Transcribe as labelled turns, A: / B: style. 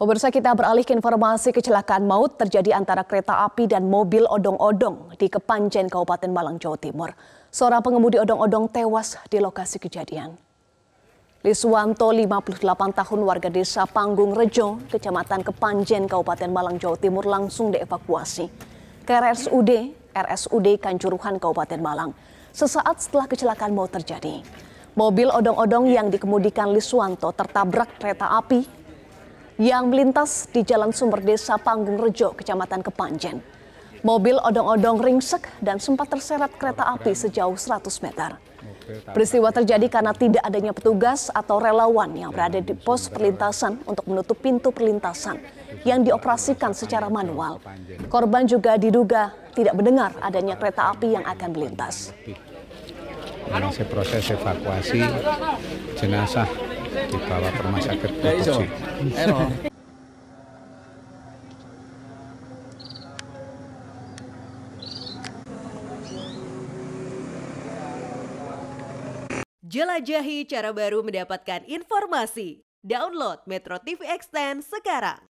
A: Oh, pemirsa kita beralih ke informasi kecelakaan maut terjadi antara kereta api dan mobil odong-odong di Kepanjen, Kabupaten Malang, Jawa Timur. Seorang pengemudi odong-odong tewas di lokasi kejadian. Liswanto, 58 tahun warga desa Panggung Rejo, Kecamatan Kepanjen, Kabupaten Malang, Jawa Timur langsung dievakuasi ke RSUD, RSUD Kanjuruhan, Kabupaten Malang. Sesaat setelah kecelakaan maut terjadi, mobil odong-odong yang dikemudikan Liswanto tertabrak kereta api yang melintas di Jalan Sumber Desa Panggung Rejo, Kecamatan Kepanjen. Mobil odong-odong ringsek dan sempat terseret kereta api sejauh 100 meter. Peristiwa terjadi karena tidak adanya petugas atau relawan yang berada di pos perlintasan untuk menutup pintu perlintasan yang dioperasikan secara manual. Korban juga diduga tidak mendengar adanya kereta api yang akan melintas. proses
B: evakuasi jenazah dibawa ke rumah sakit ya
A: Jelajahi cara baru mendapatkan informasi. Download Metro TV Extend sekarang.